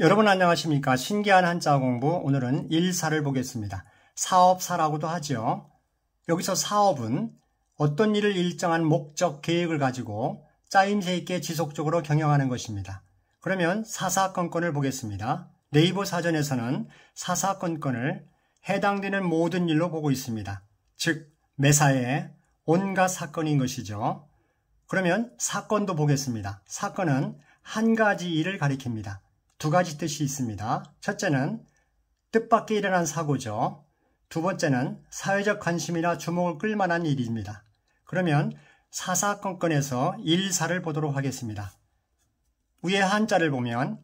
여러분 안녕하십니까? 신기한 한자 공부 오늘은 일사를 보겠습니다. 사업사라고도 하지요. 여기서 사업은 어떤 일을 일정한 목적 계획을 가지고 짜임새 있게 지속적으로 경영하는 것입니다. 그러면 사사건건을 보겠습니다. 네이버 사전에서는 사사건건을 해당되는 모든 일로 보고 있습니다. 즉 매사에 온갖 사건인 것이죠. 그러면 사건도 보겠습니다. 사건은 한 가지 일을 가리킵니다. 두 가지 뜻이 있습니다. 첫째는 뜻밖의 일어난 사고죠. 두 번째는 사회적 관심이나 주목을 끌만한 일입니다. 그러면 사사건건에서 일사를 보도록 하겠습니다. 위에 한자를 보면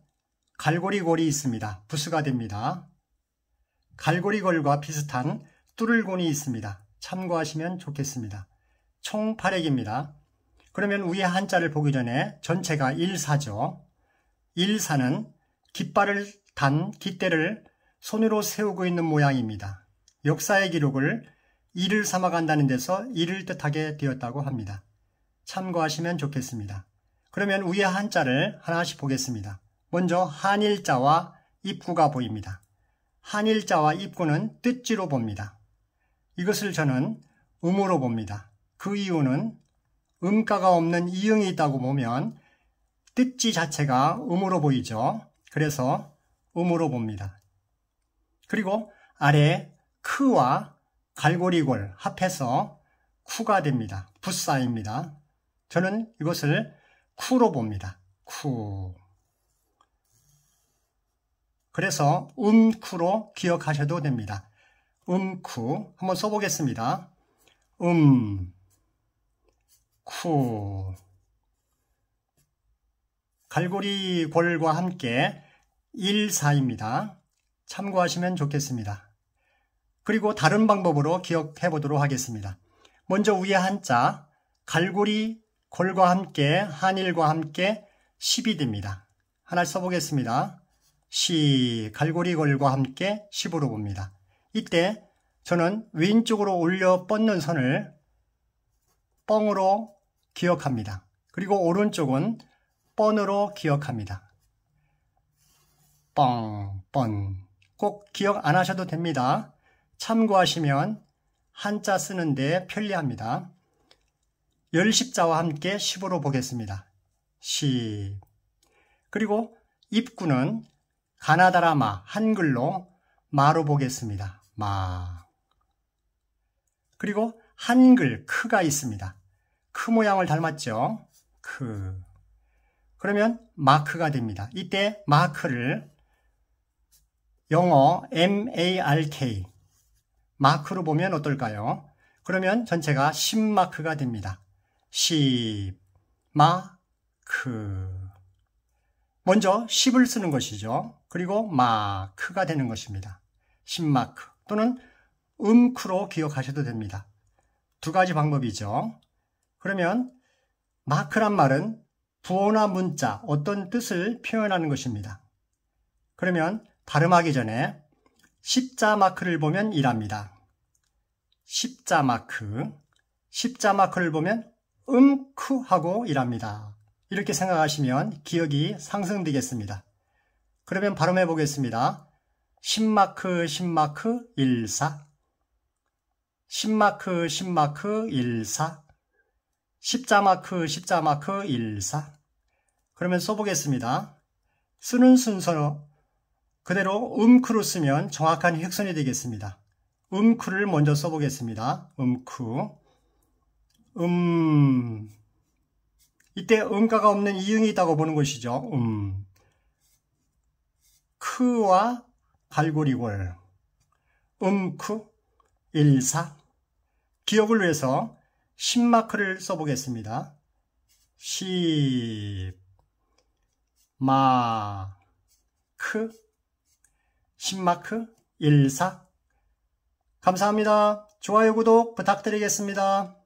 갈고리골이 있습니다. 부수가 됩니다. 갈고리골과 비슷한 뚜를곤이 있습니다. 참고하시면 좋겠습니다. 총 8액입니다. 그러면 위에 한자를 보기 전에 전체가 일사죠일사는 깃발을 단 깃대를 손으로 세우고 있는 모양입니다. 역사의 기록을 이를 삼아간다는 데서 이를 뜻하게 되었다고 합니다. 참고하시면 좋겠습니다. 그러면 위에 한자를 하나씩 보겠습니다. 먼저 한일자와 입구가 보입니다. 한일자와 입구는 뜻지로 봅니다. 이것을 저는 음으로 봅니다. 그 이유는 음가가 없는 이응이 있다고 보면 뜻지 자체가 음으로 보이죠. 그래서 음으로 봅니다. 그리고 아래 크와 갈고리골 합해서 쿠가 됩니다. 부사입니다. 저는 이것을 쿠로 봅니다. 쿠. 그래서 음쿠로 기억하셔도 됩니다. 음쿠 한번 써보겠습니다. 음, 쿠 갈고리 골과 함께 14입니다. 참고하시면 좋겠습니다. 그리고 다른 방법으로 기억해 보도록 하겠습니다. 먼저 위에 한자 갈고리 골과 함께 한일과 함께 10이 됩니다. 하나 써보겠습니다. 시 갈고리 골과 함께 10으로 봅니다. 이때 저는 왼쪽으로 올려 뻗는 선을 뻥으로 기억합니다. 그리고 오른쪽은 뻔으로 기억합니다. 뻥뻥 꼭 기억 안 하셔도 됩니다. 참고하시면 한자 쓰는데 편리합니다. 열십자와 함께 10으로 보겠습니다. 10. 그리고 입구는 가나다라마 한글로 마로 보겠습니다. 마 그리고 한글 크가 있습니다. 크 모양을 닮았죠. 크 그러면 마크가 됩니다. 이때 마크를 영어 MARK 마크로 보면 어떨까요? 그러면 전체가 10마크가 됩니다. 10마크 먼저 10을 쓰는 것이죠. 그리고 마크가 되는 것입니다. 10마크 또는 음크로 기억하셔도 됩니다. 두 가지 방법이죠. 그러면 마크란 말은 부호나 문자 어떤 뜻을 표현하는 것입니다. 그러면 발음하기 전에 십자 마크를 보면 이랍니다. 십자 마크, 십자 마크를 보면 음크 하고 이랍니다. 이렇게 생각하시면 기억이 상승되겠습니다. 그러면 발음해 보겠습니다. 10마크 10마크 14 10마크 10마크 14 십자마크 십자마크 14 그러면 써보겠습니다. 쓰는 순서 로 그대로 음크로 쓰면 정확한 획선이 되겠습니다. 음크를 먼저 써보겠습니다. 음크 음 이때 음가가 없는 이응이 있다고 보는 것이죠. 음 크와 갈고리골 음크 일사 기억을 위해서 10마크를 써보겠습니다. 10 마, 크, 신마크 14 감사합니다. 좋아요 구독 부탁드리겠습니다.